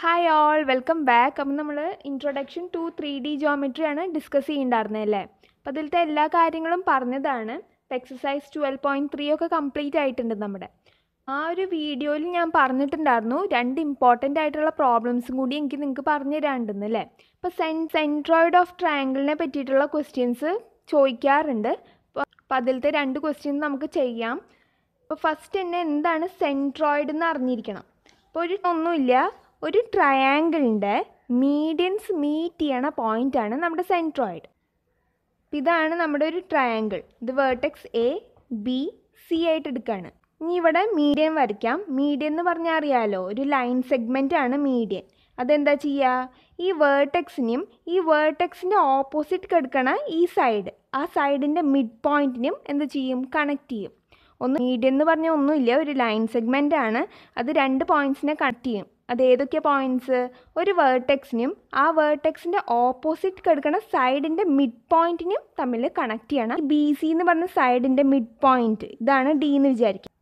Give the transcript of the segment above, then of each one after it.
Hi all welcome back അപ്പം നമ്മൾ introduction to three D ആണ് ഡിസ്കസ് അല്ലേ അപ്പോൾ അതിലത്തെ എല്ലാ കാര്യങ്ങളും പറഞ്ഞതാണ് എക്സസൈസ് ട്വൽവ് പോയിൻറ്റ് ത്രീ ഒക്കെ കംപ്ലീറ്റ് ആയിട്ടുണ്ട് നമ്മുടെ ആ ഒരു വീഡിയോയിൽ ഞാൻ പറഞ്ഞിട്ടുണ്ടായിരുന്നു രണ്ട് ഇമ്പോർട്ടൻ്റ് ആയിട്ടുള്ള പ്രോബ്ലംസും കൂടി എനിക്ക് നിങ്ങൾക്ക് പറഞ്ഞു തരാണ്ടെന്ന് അല്ലേ ഇപ്പോൾ സെൻ സെൻട്രോയിഡ് ഓഫ് ട്രയാങ്കിളിനെ പറ്റിയിട്ടുള്ള ക്വസ്റ്റ്യൻസ് ചോദിക്കാറുണ്ട് അപ്പോൾ അതിലത്തെ രണ്ട് ക്വസ്റ്റ്യൻസ് നമുക്ക് ചെയ്യാം അപ്പോൾ ഫസ്റ്റ് തന്നെ എന്താണ് സെൻട്രോയിഡ് എന്ന് അറിഞ്ഞിരിക്കണം അപ്പോൾ ഒരു ഒന്നുമില്ല ഒരു ട്രയാങ്കിളിൻ്റെ മീഡിയൻസ് മീറ്റ് ചെയ്യണ പോയിൻ്റാണ് നമ്മുടെ സെൻട്രോയിഡ് ഇതാണ് നമ്മുടെ ഒരു ട്രയാങ്കിൾ ഇത് വേർട്ടെക്സ് എ ബി സി ആയിട്ട് എടുക്കുകയാണ് ഇനി ഇവിടെ മീഡിയം വരയ്ക്കാം മീഡിയം എന്ന് പറഞ്ഞാൽ അറിയാമല്ലോ ഒരു ലൈൻ സെഗ്മെൻ്റ് ആണ് മീഡിയൻ അതെന്താ ചെയ്യുക ഈ വേർട്ടെക്സിനും ഈ വേർട്ടെക്സിൻ്റെ ഓപ്പോസിറ്റ് കിടക്കണ ഈ സൈഡ് ആ സൈഡിൻ്റെ മിഡ് പോയിൻറ്റിനും എന്ത് ചെയ്യും കണക്ട് ചെയ്യും ഒന്ന് മീഡിയം എന്ന് പറഞ്ഞാൽ ഒന്നുമില്ല ഒരു ലൈൻ സെഗ്മെൻ്റ് ആണ് അത് രണ്ട് പോയിൻറ്റ്സിനെ കണക്ട് ചെയ്യും അത് ഏതൊക്കെ പോയിൻറ്റ്സ് ഒരു വേർട്ടെക്സിനും ആ വേർട്ടെക്സിൻ്റെ ഓപ്പോസിറ്റ് കിടക്കുന്ന സൈഡിൻ്റെ മിഡ് പോയിന്റിനും തമ്മിൽ കണക്ട് ചെയ്യണം ബി സി എന്ന് പറഞ്ഞ സൈഡിൻ്റെ മിഡ് പോയിന്റ് ഇതാണ് ഡി എന്ന് വിചാരിക്കും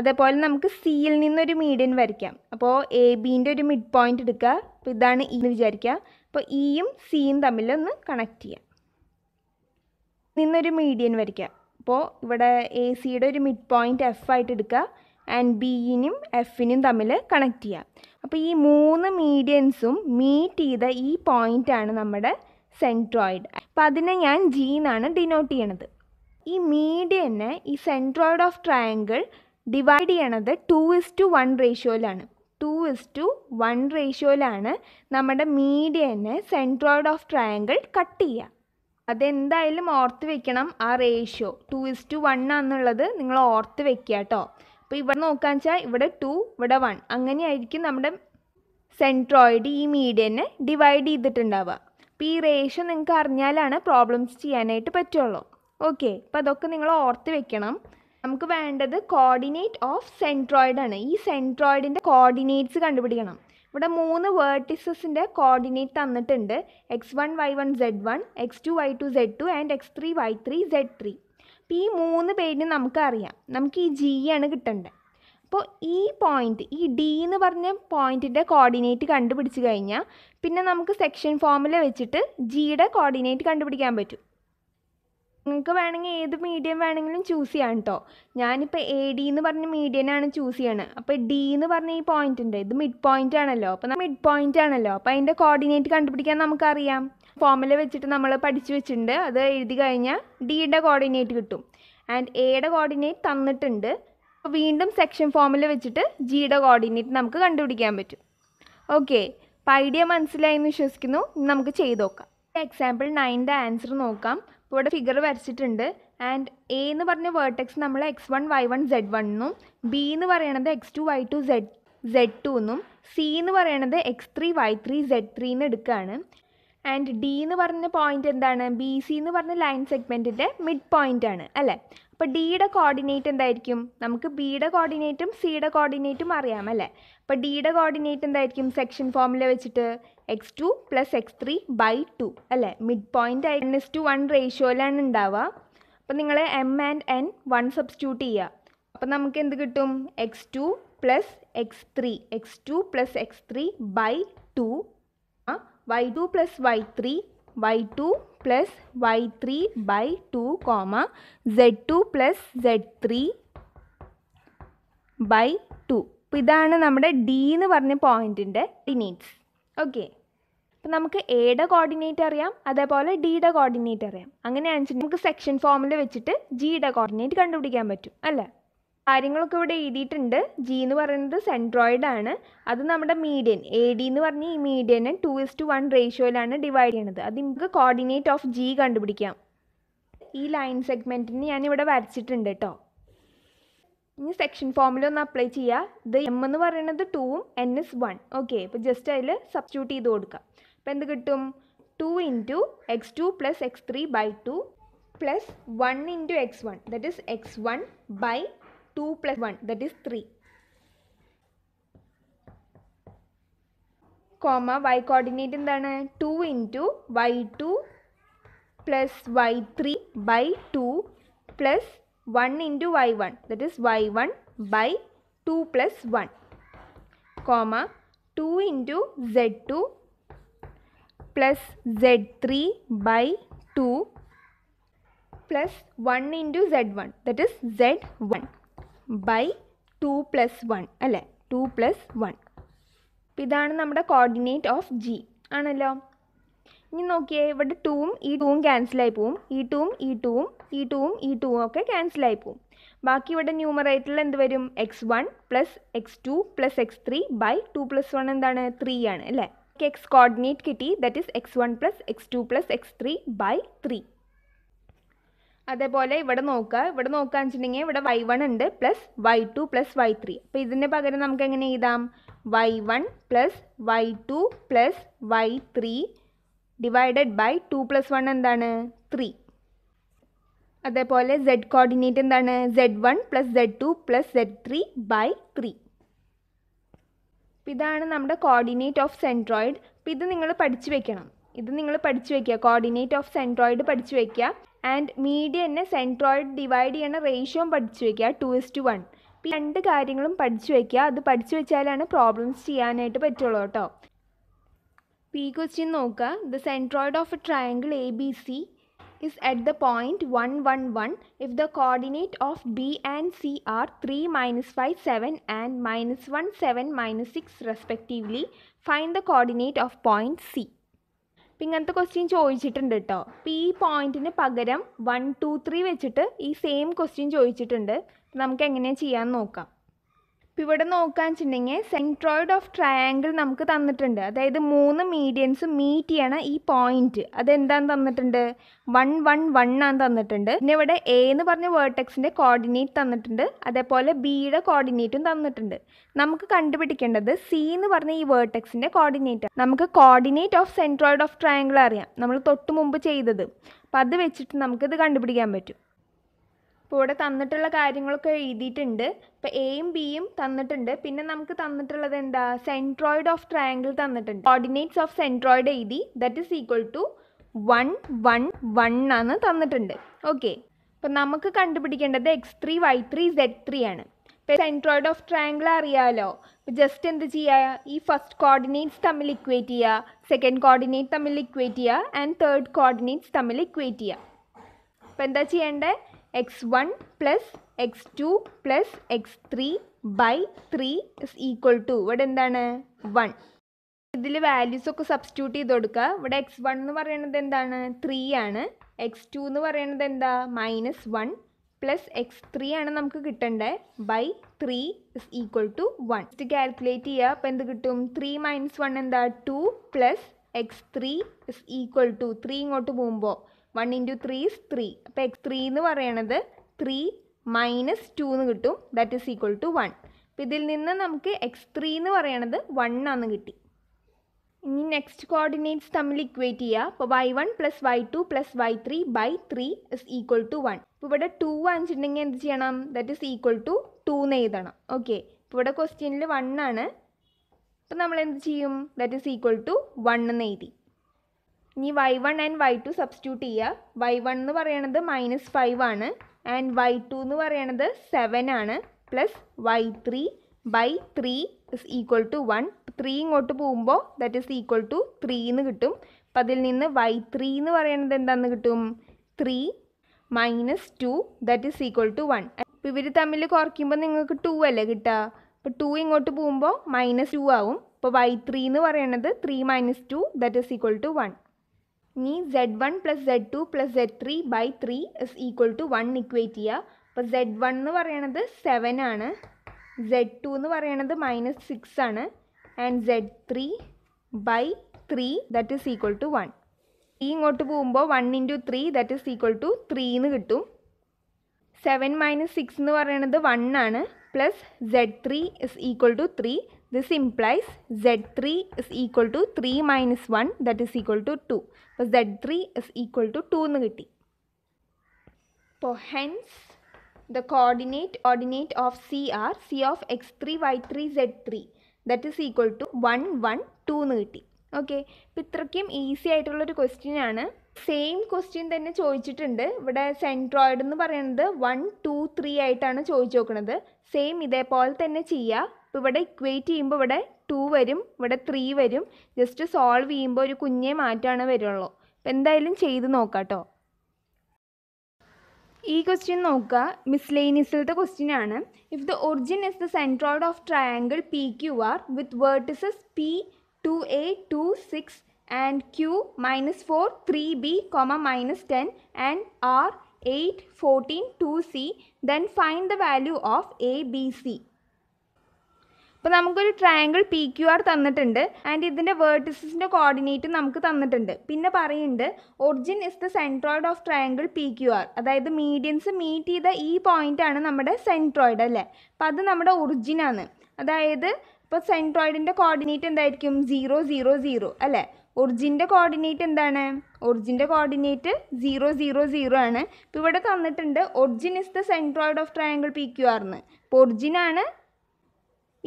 അതേപോലെ നമുക്ക് സിയിൽ നിന്നൊരു മീഡിയൻ വരയ്ക്കാം അപ്പോൾ എ ബിൻ്റെ ഒരു മിഡ് പോയിന്റ് എടുക്കുക അപ്പോൾ ഇതാണ് ഇ e എന്ന് വിചാരിക്കുക അപ്പോൾ ഇയും e സിയും തമ്മിൽ ഒന്ന് കണക്ട് ചെയ്യാം നിന്നൊരു മീഡിയൻ വരയ്ക്കുക അപ്പോൾ ഇവിടെ എ സിയുടെ ഒരു മിഡ് പോയിന്റ് എഫ് ആയിട്ട് എടുക്കുക ആൻഡ് ബിയിനും എഫിനും തമ്മിൽ കണക്ട് ചെയ്യാം അപ്പോൾ ഈ മൂന്ന് മീഡിയൻസും മീറ്റ് ചെയ്ത ഈ പോയിൻ്റാണ് നമ്മുടെ സെൻട്രോയിഡ് അപ്പോൾ അതിനെ ഞാൻ ജി എന്നാണ് ഡിനോട്ട് ചെയ്യണത് ഈ മീഡിയനെ ഈ സെൻട്രോയിഡ് ഓഫ് ട്രയാങ്കിൾ ഡിവൈഡ് ചെയ്യണത് ടു ഇസ് ടു വൺ റേഷ്യോയിലാണ് ടു ഇസ് ടു വൺ റേഷ്യോയിലാണ് നമ്മുടെ മീഡിയനെ സെൻട്രോയിഡ് ഓഫ് ട്രയാങ്കിൾ കട്ട് ചെയ്യുക അതെന്തായാലും ഓർത്ത് വെക്കണം ആ ratio two is to one ആണെന്നുള്ളത് നിങ്ങൾ ഓർത്ത് വെക്കുക കേട്ടോ അപ്പോൾ ഇവിടെ നോക്കുകയെന്ന് വെച്ചാൽ ഇവിടെ ടു ഇവിടെ വൺ അങ്ങനെയായിരിക്കും നമ്മുടെ സെൻട്രോയിഡ് ഈ മീഡിയനെ ഡിവൈഡ് ചെയ്തിട്ടുണ്ടാവുക അപ്പോൾ ഈ റേഷ്യോ നിങ്ങൾക്ക് അറിഞ്ഞാലാണ് പ്രോബ്ലംസ് ചെയ്യാനായിട്ട് പറ്റുള്ളൂ ഓക്കെ അപ്പോൾ അതൊക്കെ നിങ്ങൾ ഓർത്ത് വെക്കണം നമുക്ക് വേണ്ടത് കോർഡിനേറ്റ് ഓഫ് സെൻട്രോയിഡ് ആണ് ഈ സെൻട്രോയിഡിൻ്റെ കോർഡിനേറ്റ്സ് കണ്ടുപിടിക്കണം ഇവിടെ മൂന്ന് വേർട്ടിസസിൻ്റെ കോർഡിനേറ്റ് തന്നിട്ടുണ്ട് X one Y one Z one X two Y two Z two and X three Y three Z three അപ്പോൾ ഈ മൂന്ന് പേരിന് നമുക്കറിയാം നമുക്ക് ഈ ജി ആണ് കിട്ടേണ്ടത് അപ്പോൾ ഈ പോയിന്റ് ഈ ഡി എന്ന് പറഞ്ഞ പോയിന്റിൻ്റെ കോർഡിനേറ്റ് കണ്ടുപിടിച്ച് കഴിഞ്ഞാൽ പിന്നെ നമുക്ക് സെക്ഷൻ ഫോമിലെ വെച്ചിട്ട് ജിയുടെ കോർഡിനേറ്റ് കണ്ടുപിടിക്കാൻ പറ്റും നിങ്ങൾക്ക് വേണമെങ്കിൽ ഏത് മീഡിയം വേണമെങ്കിലും ചൂസ് ചെയ്യാം കേട്ടോ ഞാനിപ്പോൾ എ ഡി എന്ന് പറഞ്ഞ മീഡിയനാണ് ചൂസ് ചെയ്യണത് അപ്പോൾ ഡി എന്ന് പറഞ്ഞ ഈ പോയിന്റ് ഉണ്ട് ഇത് മിഡ് പോയിന്റ് ആണല്ലോ അപ്പോൾ മിഡ് പോയിന്റ് ആണല്ലോ അപ്പോൾ അതിൻ്റെ കോർഡിനേറ്റ് കണ്ടുപിടിക്കാൻ നമുക്കറിയാം ഫോമുല വെച്ചിട്ട് നമ്മൾ പഠിച്ചു വെച്ചിട്ടുണ്ട് അത് എഴുതി കഴിഞ്ഞാൽ ഡിയുടെ കോർഡിനേറ്റ് കിട്ടും ആൻഡ് എയുടെ കോർഡിനേറ്റ് തന്നിട്ടുണ്ട് വീണ്ടും സെക്ഷൻ ഫോമിൽ വെച്ചിട്ട് ജിയുടെ കോർഡിനേറ്റ് നമുക്ക് കണ്ടുപിടിക്കാൻ പറ്റും ഓക്കെ ഐഡിയ മനസ്സിലായി എന്ന് വിശ്വസിക്കുന്നു നമുക്ക് ചെയ്ത് നോക്കാം എക്സാമ്പിൾ നയൻ്റെ ആൻസർ നോക്കാം ഇപ്പോൾ ഇവിടെ ഫിഗർ വരച്ചിട്ടുണ്ട് ആൻഡ് എ എന്ന് പറഞ്ഞ വേർട്ടെക്സ് നമ്മൾ X one Y one Z one എന്നും ബി എന്ന് പറയണത് X two Y two Z Z two എന്നും സി എന്ന് പറയണത് X three Y three Z three എന്ന് എടുക്കുകയാണ് ആൻഡ് ഡി എന്ന് പറഞ്ഞ പോയിൻ്റ് എന്താണ് ബി സി എന്ന് പറഞ്ഞ ലൈൻ സെഗ്മെൻറ്റിൻ്റെ മിഡ് പോയിൻ്റ് ആണ് അല്ലേ അപ്പോൾ ഡിയുടെ കോർഡിനേറ്റ് എന്തായിരിക്കും നമുക്ക് ബിയുടെ കോർഡിനേറ്റും സിയുടെ കോർഡിനേറ്റും അറിയാം അല്ലേ അപ്പോൾ ഡിയുടെ കോർഡിനേറ്റ് എന്തായിരിക്കും സെക്ഷൻ ഫോമിൽ വെച്ചിട്ട് X two plus X three by two അല്ലേ മിഡ് പോയിൻ്റ് ആയി എൻ എസ് ടു വൺ റേഷ്യോയിലാണ് ഉണ്ടാവുക അപ്പോൾ നിങ്ങൾ M and N one substitute ചെയ്യുക അപ്പോൾ നമുക്ക് എന്ത് കിട്ടും X two plus X three X two plus X three by two y2 plus y3 y2 plus y3 by 2 comma z2 plus z3 by 2 അപ്പോൾ ഇതാണ് നമ്മുടെ ഡി എന്ന് പറഞ്ഞ പോയിൻറ്റിൻ്റെ ഡിനീറ്റ്സ് ഓക്കെ അപ്പം നമുക്ക് എയുടെ കോർഡിനേറ്റ് അറിയാം അതേപോലെ ഡിയുടെ കോർഡിനേറ്റ് അറിയാം അങ്ങനെയാണെന്ന് വെച്ചിട്ടുണ്ടെങ്കിൽ നമുക്ക് സെക്ഷൻ ഫോമിൽ വെച്ചിട്ട് ജിയുടെ കോർഡിനേറ്റ് കണ്ടുപിടിക്കാൻ പറ്റും അല്ലേ കാര്യങ്ങളൊക്കെ ഇവിടെ എഴുതിയിട്ടുണ്ട് ജി എന്ന് പറയുന്നത് സെൻട്രോയിഡ് ആണ് അത് നമ്മുടെ മീഡിയൻ എ ഡി എന്ന് പറഞ്ഞ ഈ മീഡിയനെ ടു ഇസ് ടു വൺ റേഷ്യോയിലാണ് ഡിവൈഡ് ചെയ്യുന്നത് അത് നമുക്ക് കോർഡിനേറ്റ് ഓഫ് ജി കണ്ടുപിടിക്കാം ഈ ലൈൻ സെഗ്മെൻറ്റിന് ഇവിടെ വരച്ചിട്ടുണ്ട് കേട്ടോ ഇനി സെക്ഷൻ ഫോമിൽ ഒന്ന് അപ്ലൈ ചെയ്യുക ഇത് എം എന്ന് പറയുന്നത് ടൂവും എൻ എസ് വൺ ഓക്കെ അപ്പോൾ ജസ്റ്റ് അതിൽ സബ്സ്റ്റിറ്റ്യൂട്ട് ചെയ്ത് കൊടുക്കുക അപ്പോൾ എന്ത് കിട്ടും two into X two plus X three by two plus one into X one that is X one by two plus one ദറ്റ് is three comma Y coordinate എന്താണ് two into Y two plus Y three by two plus one into Y one that is Y one by two plus one comma two into Z two plus Z three by two plus one into Z one that is Z one by two plus one അല്ലേ two plus one അപ്പം ഇതാണ് നമ്മുടെ coordinate of G ആണല്ലോ ഇനി നോക്കിയേ ഇവിടെ ടൂവും ഈ ടൂവും ക്യാൻസലായി പോവും ഈ ടൂവും ഈ ടൂവും ഈ ടൂവും ഈ ടൂവും ഒക്കെ ക്യാൻസലായി പോവും ബാക്കി ഇവിടെ ന്യൂമറേറ്ററിൽ എന്ത് വരും X one plus X two plus X three by two plus one എന്താണ് ത്രീ ആണ് അല്ലേ എക്സ് കോർഡിനേറ്റ് കിട്ടി that is X one plus X two plus X three by three അതേപോലെ ഇവിടെ നോക്കുക ഇവിടെ നോക്കുകയെന്ന് വെച്ചിട്ടുണ്ടെങ്കിൽ ഇവിടെ വൈ വൺ ഉണ്ട് plus Y two plus Y three അപ്പോൾ ഇതിന് പകരം നമുക്ക് എങ്ങനെ എഴുതാം Y one plus Y two plus Y three divided by two plus one എന്താണ് ത്രീ അതേപോലെ സെഡ് കോർഡിനേറ്റ് എന്താണ് Z one plus Z two plus Z three by three ഇതാണ് നമ്മുടെ കോർഡിനേറ്റ് ഓഫ് സെൻട്രോയിഡ് അപ്പോൾ ഇത് നിങ്ങൾ പഠിച്ചു വെക്കണം ഇത് നിങ്ങൾ പഠിച്ചു വെക്കുക കോർഡിനേറ്റ് ഓഫ് സെൻട്രോയിഡ് പഠിച്ചു വെക്കുക ആൻഡ് മീഡിയനെ സെൻട്രോയിഡ് ഡിവൈഡ് ചെയ്യുന്ന റേഷ്യോ പഠിച്ചു വയ്ക്കുക ടു ഇസ് ടു വൺ രണ്ട് കാര്യങ്ങളും പഠിച്ചു വയ്ക്കുക അത് പഠിച്ചു വെച്ചാലാണ് പ്രോബ്ലംസ് ചെയ്യാനായിട്ട് പറ്റുള്ളൂ കേട്ടോ പി ക്വസ്റ്റ്യൻ നോക്കുക the centroid of a triangle A B C is at the point one one one if the coordinate of B and C are three minus five seven and minus one seven minus six respectively fine the coordinate of point C ഇങ്ങനത്തെ question ചോദിച്ചിട്ടുണ്ട് കേട്ടോ അപ്പം ഈ പോയിന്റിന് പകരം one two three വെച്ചിട്ട് ഈ same question ചോദിച്ചിട്ടുണ്ട് നമുക്ക് എങ്ങനെയാണ് ചെയ്യാൻ നോക്കാം ഇപ്പോൾ ഇവിടെ നോക്കാൻ വെച്ചിട്ടുണ്ടെങ്കിൽ സെൻട്രോയിഡ് ഓഫ് ട്രയാങ്കിൾ നമുക്ക് തന്നിട്ടുണ്ട് അതായത് മൂന്ന് മീഡിയൻസ് മീറ്റ് ചെയ്യണ ഈ പോയിന്റ് അതെന്താന്ന് തന്നിട്ടുണ്ട് വൺ വൺ വൺ ആണ് തന്നിട്ടുണ്ട് പിന്നെ ഇവിടെ എ എന്ന് പറഞ്ഞ വേർട്ടെക്സിൻ്റെ കോർഡിനേറ്റ് തന്നിട്ടുണ്ട് അതേപോലെ ബിയുടെ കോർഡിനേറ്റും തന്നിട്ടുണ്ട് നമുക്ക് കണ്ടുപിടിക്കേണ്ടത് സി എന്ന് പറഞ്ഞ ഈ വേർട്ടെക്സിൻ്റെ കോർഡിനേറ്റ് നമുക്ക് coordinate of centroid of triangle അറിയാം നമ്മൾ തൊട്ട് മുമ്പ് ചെയ്തത് അപ്പം അത് വെച്ചിട്ട് നമുക്കിത് കണ്ടുപിടിക്കാൻ പറ്റും കൂടെ തന്നിട്ടുള്ള കാര്യങ്ങളൊക്കെ എഴുതിയിട്ടുണ്ട് ഇപ്പോൾ എയും ബിയും തന്നിട്ടുണ്ട് പിന്നെ നമുക്ക് തന്നിട്ടുള്ളത് എന്താ സെൻട്രോയിഡ് ഓഫ് ട്രയാങ്കിൾ തന്നിട്ടുണ്ട് കോർഡിനേറ്റ്സ് ഓഫ് സെൻട്രോയിഡ് എഴുതി that is equal to one one one ആണ് തന്നിട്ടുണ്ട് ഓക്കെ അപ്പം നമുക്ക് കണ്ടുപിടിക്കേണ്ടത് X three Y three Z three ആണ് ഇപ്പം സെൻട്രോയിഡ് ഓഫ് ട്രയാങ്കിൾ അറിയാമല്ലോ ഇപ്പം ജസ്റ്റ് എന്ത് ചെയ്യുക ഈ ഫസ്റ്റ് കോർഡിനേറ്റ്സ് തമ്മിൽ ഇക്വേറ്റ് ചെയ്യുക സെക്കൻഡ് കോർഡിനേറ്റ് തമ്മിൽ ഇക്വേറ്റ് ചെയ്യുക ആൻഡ് തേർഡ് കോർഡിനേറ്റ്സ് തമ്മിൽ ഇക്വേറ്റ് ചെയ്യുക അപ്പോൾ എന്താ ചെയ്യേണ്ടത് X one plus X two plus X three by three is equal to ഇവിടെ എന്താണ് വൺ ഇതിൽ വാല്യൂസ് ഒക്കെ സബ്സ്റ്റിറ്റ്യൂട്ട് ചെയ്ത് കൊടുക്കുക ഇവിടെ എക്സ് വൺ എന്ന് പറയുന്നത് എന്താണ് ത്രീ ആണ് എക്സ് ടു എന്ന് പറയുന്നത് എന്താ minus one plus X three ആണ് നമുക്ക് കിട്ടേണ്ടത് by three is equal to one ഇത് കാൽക്കുലേറ്റ് ചെയ്യുക അപ്പോൾ എന്ത് കിട്ടും ത്രീ മൈനസ് വൺ എന്താ two plus X three is equal to three ഇങ്ങോട്ട് പോകുമ്പോൾ one into three is three അപ്പോൾ എക്സ് ത്രീ എന്ന് പറയണത് ത്രീ മൈനസ് ടു എന്ന് കിട്ടും that is equal to one അപ്പം ഇതിൽ നിന്ന് നമുക്ക് എക്സ് ത്രീ എന്ന് പറയണത് വൺ ആണെന്ന് കിട്ടി ഇനി നെക്സ്റ്റ് കോർഡിനേറ്റ്സ് തമ്മിൽ ഇക്വേറ്റ് ചെയ്യുക അപ്പോൾ Y one plus Y two plus Y three by three is equal to one അപ്പോൾ ഇവിടെ ടു വാങ്ങിച്ചിട്ടുണ്ടെങ്കിൽ എന്ത് ചെയ്യണം that is equal to two എന്ന് എഴുതണം ഓക്കെ ഇപ്പോൾ ഇവിടെ ക്വസ്റ്റ്യനിൽ വൺ ആണ് അപ്പം നമ്മൾ എന്ത് ചെയ്യും that is equal to one എന്ന് എഴുതി ഇനി Y one and Y two substitute ചെയ്യുക വൈ വൺ എന്ന് പറയണത് മൈനസ് ഫൈവ് ആണ് ആൻഡ് വൈ ടു എന്ന് പറയണത് സെവൻ ആണ് plus Y three by three is equal to one three ഇങ്ങോട്ട് പോകുമ്പോൾ that is equal to three എന്ന് കിട്ടും അപ്പം അതിൽ നിന്ന് വൈ ത്രീ എന്ന് പറയണത് എന്താണെന്ന് കിട്ടും three minus two that is equal to one ഇവർ തമ്മിൽ കുറയ്ക്കുമ്പോൾ നിങ്ങൾക്ക് ടു അല്ലേ കിട്ടുക അപ്പോൾ ടു ഇങ്ങോട്ട് പോകുമ്പോൾ മൈനസ് ടു ആവും അപ്പോൾ വൈ ത്രീ എന്ന് പറയണത് three minus two that is equal to one means z1 plus z2 plus z3 by 3 is equal to 1 equate ചെയ്യുക അപ്പോൾ സെഡ് വൺ എന്ന് പറയണത് സെവൻ ആണ് സെഡ് ടു എന്ന് പറയണത് മൈനസ് സിക്സ് ആണ് and Z three by three that is equal to one ഈ ഇങ്ങോട്ട് പോകുമ്പോൾ one into three that is equal to three എന്ന് കിട്ടും സെവൻ മൈനസ് സിക്സ് എന്ന് പറയണത് വൺ ആണ് plus Z three is equal to three This implies Z3 is equal to 3 minus 1 that is equal to 2. അപ്പോൾ Z3 is equal to 2 എന്ന് കിട്ടി അപ്പോൾ hence the coordinate ordinate of C are C of X three Y three Z three that is equal to one one two എന്ന് കിട്ടി okay ഇപ്പം ഇത്രയ്ക്കും easy ആയിട്ടുള്ളൊരു question ആണ് സെയിം ക്വസ്റ്റ്യൻ തന്നെ ചോദിച്ചിട്ടുണ്ട് ഇവിടെ സെൻട്രോയിഡ് എന്ന് പറയുന്നത് വൺ ടു ത്രീ ആയിട്ടാണ് ചോദിച്ചു നോക്കുന്നത് സെയിം ഇതേപോലെ തന്നെ ചെയ്യുക അപ്പോൾ ഇവിടെ ഇക്വേറ്റ് ചെയ്യുമ്പോൾ ഇവിടെ ടു വരും ഇവിടെ ത്രീ വരും ജസ്റ്റ് സോൾവ് ചെയ്യുമ്പോൾ ഒരു കുഞ്ഞെ മാറ്റമാണ് വരുള്ളൂ അപ്പോൾ എന്തായാലും ചെയ്ത് നോക്കാം ഈ ക്വസ്റ്റ്യൻ നോക്കുക മിസ്ലേനിയസിലത്തെ ക്വസ്റ്റ്യൻ ആണ് if the origin is the centroid of triangle P Q R with vertices P two A two six and Q minus four three B comma minus ten and R eight fourteen two C then find the value of A B C അപ്പോൾ നമുക്കൊരു triangle P Q R തന്നിട്ടുണ്ട് and ഇതിൻ്റെ വേർട്ടിസസിൻ്റെ coordinate നമുക്ക് തന്നിട്ടുണ്ട് പിന്നെ പറയുന്നുണ്ട് origin is the centroid of triangle P Q R അതായത് മീഡിയൻസ് മീറ്റ് ചെയ്ത ഈ പോയിൻ്റാണ് നമ്മുടെ സെൻട്രോയിഡ് അല്ലേ അപ്പോൾ അത് നമ്മുടെ ഒറിജിനാണ് അതായത് ഇപ്പോൾ സെൻട്രോയിഡിൻ്റെ കോർഡിനേറ്റ് എന്തായിരിക്കും സീറോ സീറോ സീറോ അല്ലേ ഒറിജിൻ്റെ കോർഡിനേറ്റ് എന്താണ് ഒറിജിൻ്റെ കോർഡിനേറ്റ് സീറോ സീറോ സീറോ ആണ് ഇപ്പോൾ ഇവിടെ തന്നിട്ടുണ്ട് origin is the centroid of triangle P Q ആർന്ന് ഇപ്പോൾ ഒറിജിനാണ്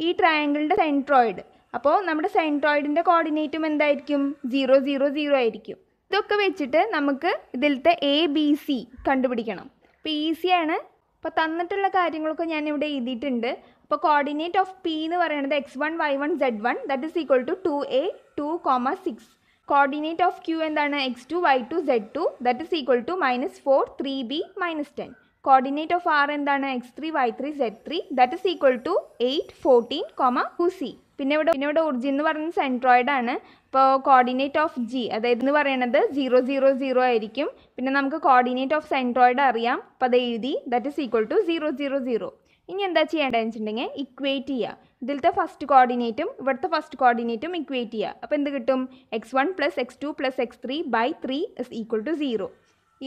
ഈ ട്രയാങ്കിളിൻ്റെ സെൻട്രോയിഡ് അപ്പോൾ നമ്മുടെ സെൻട്രോയിഡിൻ്റെ കോർഡിനേറ്റും എന്തായിരിക്കും സീറോ സീറോ സീറോ ആയിരിക്കും ഇതൊക്കെ വെച്ചിട്ട് നമുക്ക് ഇതിലത്തെ എ ബി സി കണ്ടുപിടിക്കണം അപ്പോൾ ഈസിയാണ് അപ്പോൾ തന്നിട്ടുള്ള കാര്യങ്ങളൊക്കെ ഞാൻ ഇവിടെ എഴുതിയിട്ടുണ്ട് അപ്പോൾ കോർഡിനേറ്റ് ഓഫ് പി എന്ന് പറയുന്നത് X one Y one Z one that is equal to two A two comma six coordinate of Q എന്താണ് X two Y two Z two that is equal to minus four three B minus ten coordinate of R എന്താണ് X three Y three Z three that is equal to eight fourteen comma two C പിന്നെ ഇവിടെ പിന്നെ ഇവിടെ origin എന്ന് പറയുന്നത് centroid ആണ് ഇപ്പോൾ coordinate of G അതായത് എന്ന് പറയുന്നത് സീറോ സീറോ സീറോ ആയിരിക്കും പിന്നെ നമുക്ക് കോർഡിനേറ്റ് ഓഫ് സെൻട്രോയിഡ് അറിയാം അപ്പോൾ അത് എഴുതി that is equal to zero zero zero ഇനി എന്താ ചെയ്യേണ്ടതെന്ന് വെച്ചിട്ടുണ്ടെങ്കിൽ ഇക്വേറ്റ് ചെയ്യുക ഇതിലത്തെ ഫസ്റ്റ് കോർഡിനേറ്റും ഇവിടുത്തെ ഫസ്റ്റ് കോർഡിനേറ്റും ഇക്വേറ്റ് ചെയ്യുക അപ്പോൾ എന്ത് കിട്ടും X one plus X two plus X three by three is equal to zero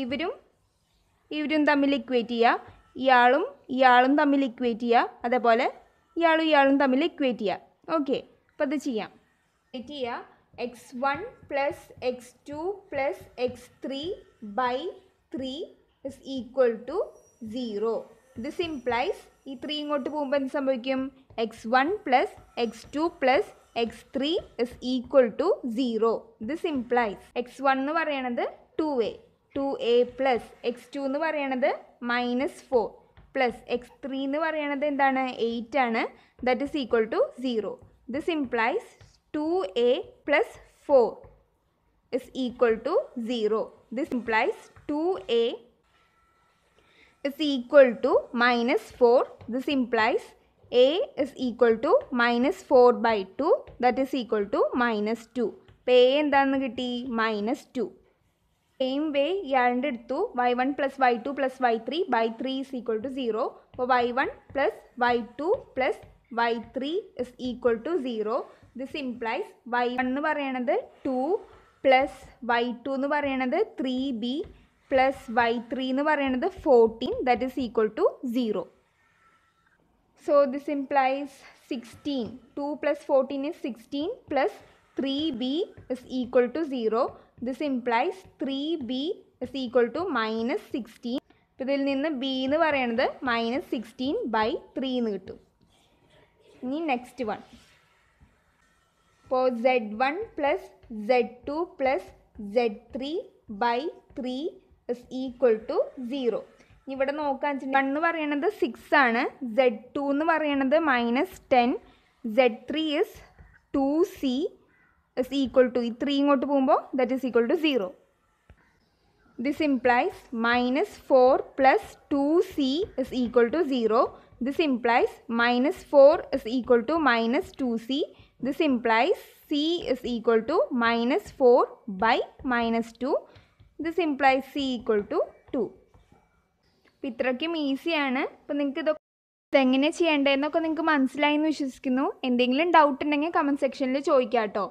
ഇവരും ഇവരും തമ്മിൽ ഇക്വേറ്റ് ചെയ്യുക ഇയാളും ഇയാളും തമ്മിൽ ഇക്വേറ്റ് ചെയ്യുക അതേപോലെ ഇയാളും ഇയാളും തമ്മിൽ ഇക്വേറ്റ് ചെയ്യുക ഓക്കെ അപ്പോൾ അത് ചെയ്യാം ഇക്വേറ്റ് ചെയ്യുക X one plus X two plus X three by three is equal to zero this implies ഈ ത്രീ ഇങ്ങോട്ട് പോകുമ്പോൾ എന്ത് സംഭവിക്കും X one plus X two plus X three is equal to zero this implies X one എന്ന് പറയണത് two A two A plus X two എന്ന് പറയണത് minus four plus X three എന്ന് പറയണത് എന്താണ് എയ്റ്റ് ആണ് that is equal to zero this implies two A plus four is equal to zero this implies two A is equal to minus four this implies A is equal to minus four by two that is equal to minus two അപ്പോൾ A എന്താണെന്ന് കിട്ടി minus two same way ഇയാളുടെ എടുത്തു Y one plus Y two plus Y three Y three is equal to zero അപ്പോൾ Y one plus Y two plus Y three is equal to zero this implies y one എന്ന് പറയണത് two plus Y two എന്ന് പറയണത് three b plus Y three എന്ന് പറയണത് fourteen that is equal to zero so this implies sixteen two plus fourteen is sixteen plus three b is equal to zero this implies three b is equal to minus sixteen അപ്പോൾ ഇതിൽ നിന്ന് B എന്ന് പറയുന്നത് minus sixteen by three എന്ന് കിട്ടും ഇനി next one ഇപ്പോൾ z one plus Z two plus Z three by three is equal to zero ഇനി ഇവിടെ നോക്കാൻ വൺ എന്ന് പറയണത് സിക്സ് ആണ് സെഡ് ടു എന്ന് പറയണത് minus ten z three is two c is equal to ഈ ത്രീ ഇങ്ങോട്ട് പോകുമ്പോൾ that is equal to zero this implies minus four plus two c is equal to zero this implies minus four is equal to minus two c this implies c is equal to minus four by minus two this implies c equal to two അപ്പം ഇത്രയ്ക്കും ഈസിയാണ് അപ്പോൾ നിങ്ങൾക്ക് ഇതൊക്കെ ഇതെങ്ങനെ ചെയ്യേണ്ടതെന്നൊക്കെ നിങ്ങൾക്ക് മനസ്സിലായി എന്ന് വിശ്വസിക്കുന്നു എന്തെങ്കിലും ഡൗട്ട് ഉണ്ടെങ്കിൽ കമൻറ്റ് സെക്ഷനിൽ ചോദിക്കാം കേട്ടോ